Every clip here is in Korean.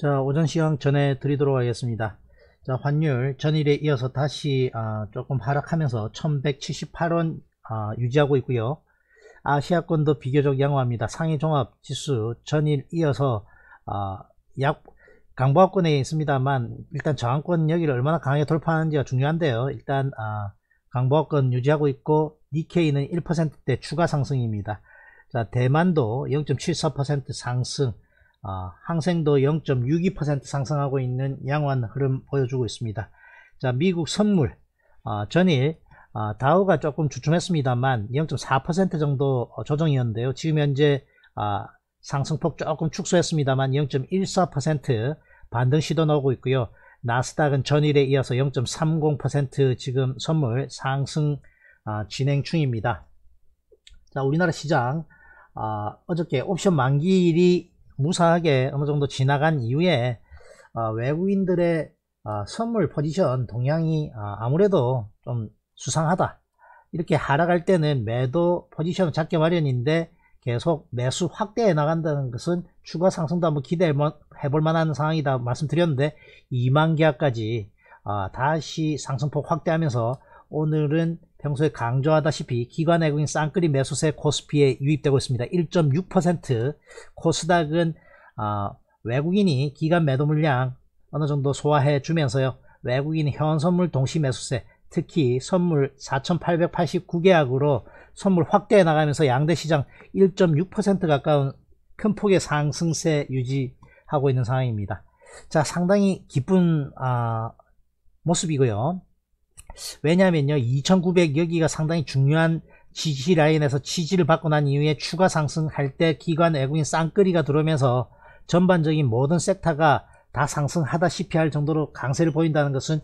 자 오전 시황 전해 드리도록 하겠습니다 자 환율 전일에 이어서 다시 아, 조금 하락하면서 1178원 아, 유지하고 있고요 아시아권도 비교적 양호합니다 상위 종합 지수 전일 이어서 아, 약 강보합권에 있습니다만 일단 저항권 여기를 얼마나 강하게 돌파하는지가 중요한데요 일단 아, 강보합권 유지하고 있고 니케이는 1%대 추가 상승입니다 자 대만도 0.74% 상승 아, 항생도 0.62% 상승하고 있는 양호한 흐름 보여주고 있습니다. 자, 미국 선물 아, 전일 아, 다우가 조금 주춤했습니다만 0.4% 정도 어, 조정이었는데요. 지금 현재 아, 상승폭 조금 축소했습니다만 0.14% 반등 시도 나오고 있고요. 나스닥은 전일에 이어서 0.30% 지금 선물 상승 아, 진행 중입니다. 자, 우리나라 시장 아, 어저께 옵션 만기일이 무사하게 어느 정도 지나간 이후에 어, 외국인들의 어, 선물 포지션 동향이 어, 아무래도 좀 수상하다 이렇게 하락할 때는 매도 포지션 잡기 마련인데 계속 매수 확대해 나간다는 것은 추가 상승도 한번 기대해 볼 만한 상황이다 말씀드렸는데 2만 계약까지 어, 다시 상승폭 확대하면서 오늘은 평소에 강조하다시피 기관 외국인 쌍끌이 매수세 코스피에 유입되고 있습니다. 1.6% 코스닥은 어, 외국인이 기관 매도 물량 어느 정도 소화해 주면서요. 외국인 현선물 동시 매수세 특히 선물 4 8 8 9개약으로 선물 확대해 나가면서 양대 시장 1.6% 가까운 큰 폭의 상승세 유지하고 있는 상황입니다. 자, 상당히 기쁜 아, 모습이고요. 왜냐면요. 2900 여기가 상당히 중요한 지지 라인에서 지지를 받고 난 이후에 추가 상승할 때 기관 외국인 쌍끌이가 들어오면서 전반적인 모든 섹터가 다 상승하다시피 할 정도로 강세를 보인다는 것은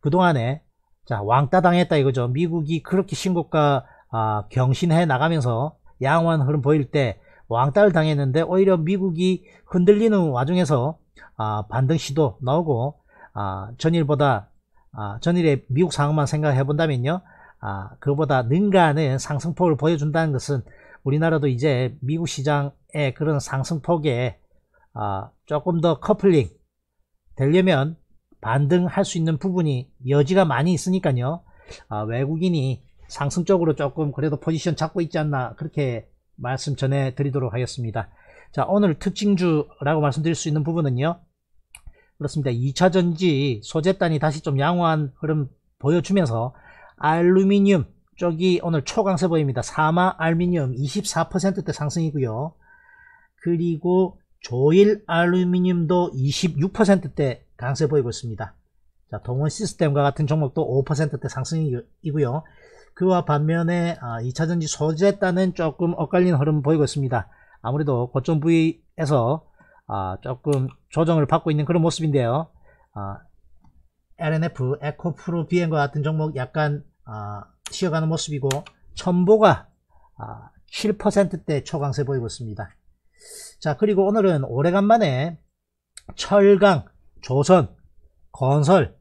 그동안에 자 왕따 당했다 이거죠. 미국이 그렇게 신고가 아, 경신해 나가면서 양호한 흐름 보일 때 왕따를 당했는데 오히려 미국이 흔들리는 와중에서 아, 반등 시도 나오고 아, 전일보다 아, 전일에 미국 상황만 생각해 본다면요. 아, 그보다 능가하는 상승폭을 보여준다는 것은 우리나라도 이제 미국 시장의 그런 상승폭에 아, 조금 더 커플링 되려면 반등할 수 있는 부분이 여지가 많이 있으니까요. 아, 외국인이 상승적으로 조금 그래도 포지션 잡고 있지 않나 그렇게 말씀 전해드리도록 하겠습니다. 자 오늘 특징주라고 말씀드릴 수 있는 부분은요. 그렇습니다. 2차 전지 소재단이 다시 좀 양호한 흐름 보여주면서 알루미늄 쪽이 오늘 초강세 보입니다. 사마 알루미늄 24%대 상승이고요. 그리고 조일 알루미늄도 26%대 강세 보이고 있습니다. 자, 동원 시스템과 같은 종목도 5%대 상승이고요. 그와 반면에 2차전지 아, 소재단은 조금 엇갈린 흐름 보이고 있습니다. 아무래도 고점 부위에서 아, 조금 조정을 받고 있는 그런 모습인데요. 아, LNF, 에코프로 비엔과 같은 종목 약간 아, 쉬어가는 모습이고 천보가 아, 7%대 초강세 보이고 있습니다. 자 그리고 오늘은 오래간만에 철강, 조선, 건설,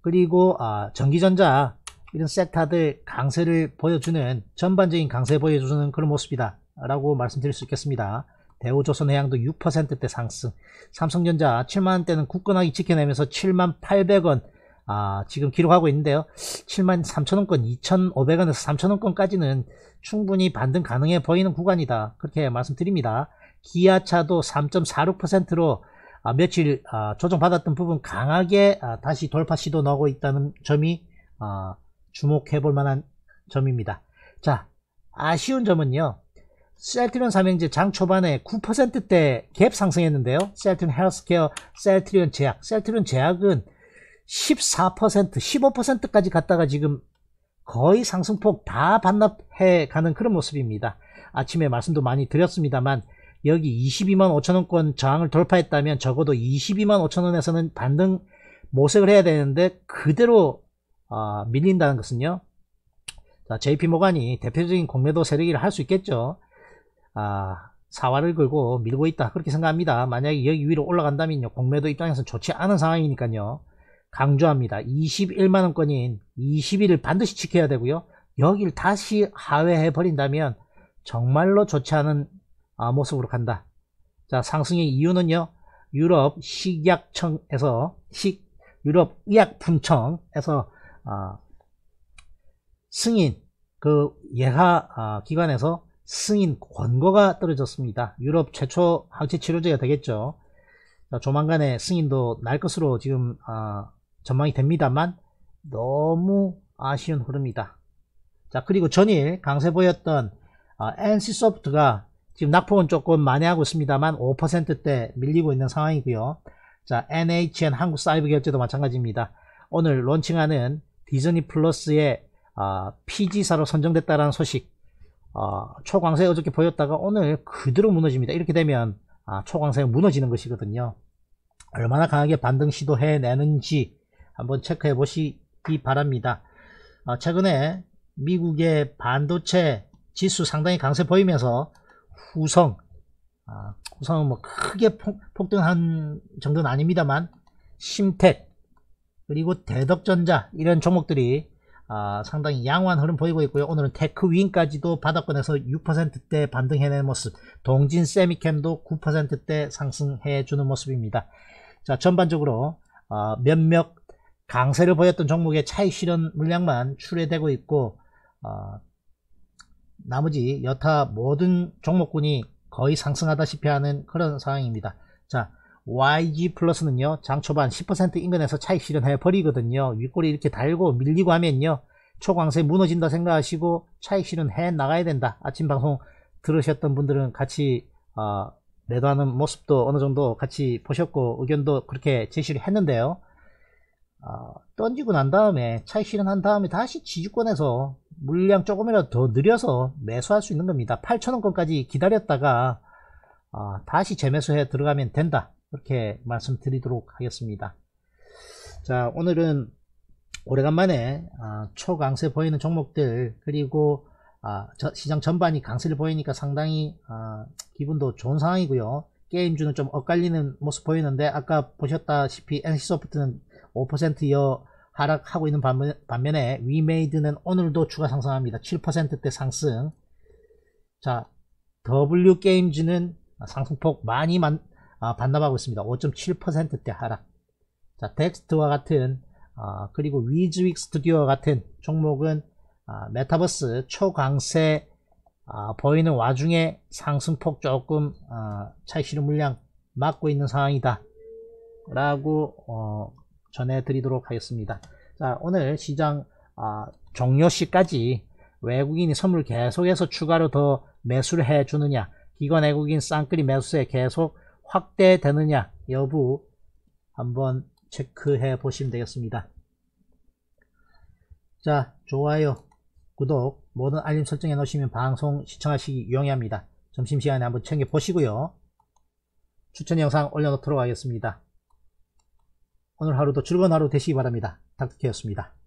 그리고 아, 전기전자 이런 섹터들 강세를 보여주는 전반적인 강세 보여주는 그런 모습이다 라고 말씀드릴 수 있겠습니다. 대우조선해양도 6%대 상승, 삼성전자 7만원대는 굳건하게 지켜내면서 7만 800원 아, 지금 기록하고 있는데요. 7만 3천원권, 2,500원에서 3천원권까지는 충분히 반등 가능해 보이는 구간이다. 그렇게 말씀드립니다. 기아차도 3.46%로 아, 며칠 아, 조정받았던 부분 강하게 아, 다시 돌파 시도 나오고 있다는 점이 아, 주목해 볼 만한 점입니다. 자, 아쉬운 점은요. 셀트리온 삼행제 장 초반에 9%대 갭 상승했는데요. 셀트리온 헬스케어, 셀트리온 제약, 셀트리온 제약은 14%, 15%까지 갔다가 지금 거의 상승폭 다 반납해 가는 그런 모습입니다. 아침에 말씀도 많이 드렸습니다만 여기 22만 5천원권 저항을 돌파했다면 적어도 22만 5천원에서는 반등 모색을 해야 되는데 그대로 어, 밀린다는 것은요. JP모간이 대표적인 공매도 세력이라 할수 있겠죠. 아, 사활을 걸고 밀고 있다 그렇게 생각합니다. 만약에 여기 위로 올라간다면요 공매도 입장에서 좋지 않은 상황이니까요 강조합니다. 21만원권인 2 1을 반드시 지켜야 되고요 여기를 다시 하회해 버린다면 정말로 좋지 않은 아, 모습으로 간다. 자 상승의 이유는요 유럽 식약청에서 식 유럽 의약품청에서 아, 승인 그 예하 아, 기관에서 승인 권고가 떨어졌습니다. 유럽 최초 항체 치료제가 되겠죠. 조만간에 승인도 날 것으로 지금 어, 전망이 됩니다만 너무 아쉬운 흐름이다. 자 그리고 전일 강세 보였던 어, 아, NC소프트가 지금 낙폭은 조금 만회하고 있습니다만 5%대 밀리고 있는 상황이고요. 자 NHN 한국사이버결제도 마찬가지입니다. 오늘 론칭하는 디즈니 플러스의 어, 아, PG사로 선정됐다는 소식 어, 아, 초광세 어저께 보였다가 오늘 그대로 무너집니다. 이렇게 되면 아, 초광세가 무너지는 것이거든요. 얼마나 강하게 반등 시도해내는지 한번 체크해 보시기 바랍니다. 어, 최근에 미국의 반도체 지수 상당히 강세 보이면서 후성, 아, 후성은 뭐 크게 폭, 등한 정도는 아닙니다만 심텍 그리고 대덕전자 이런 종목들이 아, 상당히 양호한 흐름 보이고 있고요. 오늘은 테크윈까지도 바닥권에서 6%대 반등해내는 모습, 동진 세미캠도 9%대 상승해주는 모습입니다. 자, 전반적으로 아, 몇몇 강세를 보였던 종목의 차익 실현 물량만 출회되고 있고 아, 나머지 여타 모든 종목군이 거의 상승하다시피 하는 그런 상황입니다. 자, YG 플러스는요 장 초반 10% 인근에서 차익 실현하여 버리거든요 윗골이 이렇게 달고 밀리고 하면요 초광세 무너진다 생각하시고 차익 실현해 나가야 된다 아침 방송 들으셨던 분들은 같이 어, 매도하는 모습도 어느 정도 같이 보셨고 의견도 그렇게 제시를 했는데요 어, 던지고 난 다음에 차익 실현한 다음에 다시 지주권에서 물량 조금이라도 더 늘려서 매수할 수 있는 겁니다 8천원권까지 기다렸다가 어, 다시 재매수해 들어가면 된다 그렇게 말씀드리도록 하겠습니다. 자 오늘은 오래간만에 아, 초강세 보이는 종목들 그리고 아, 시장 전반이 강세를 보이니까 상당히 아, 기분도 좋은 상황이고요. 게임주는 좀 엇갈리는 모습 보이는데 아까 보셨다시피 NC소프트는 5%여 하락하고 있는 반면, 에 위메이드는 오늘도 추가 상승합니다. 7%대 상승 자 W게임즈는 상승폭 많이 만, 아, 반납하고 있습니다. 5.7%대 하락. 자, 텍스트와 같은 아, 그리고 위즈윅 스튜디오와 같은 종목은 아, 메타버스 초강세 아, 보이는 와중에 상승폭 조금 아, 차익실현 물량 막고 있는 상황이다 라고 어, 전해드리도록 하겠습니다 자 오늘 시장 아, 종료시까지 외국인이 선물 계속해서 추가로 더 매수를 해주느냐 기관 외국인 쌍끌이 매수에 계속 확대되느냐 여부 한번 체크해 보시면 되겠습니다. 자 좋아요 구독 모든 알림 설정해 놓으시면 방송 시청하시기 용이합니다. 점심시간에 한번 챙겨 보시고요. 추천 영상 올려놓도록 하겠습니다. 오늘 하루도 즐거운 하루 되시기 바랍니다. 닥터케였습니다.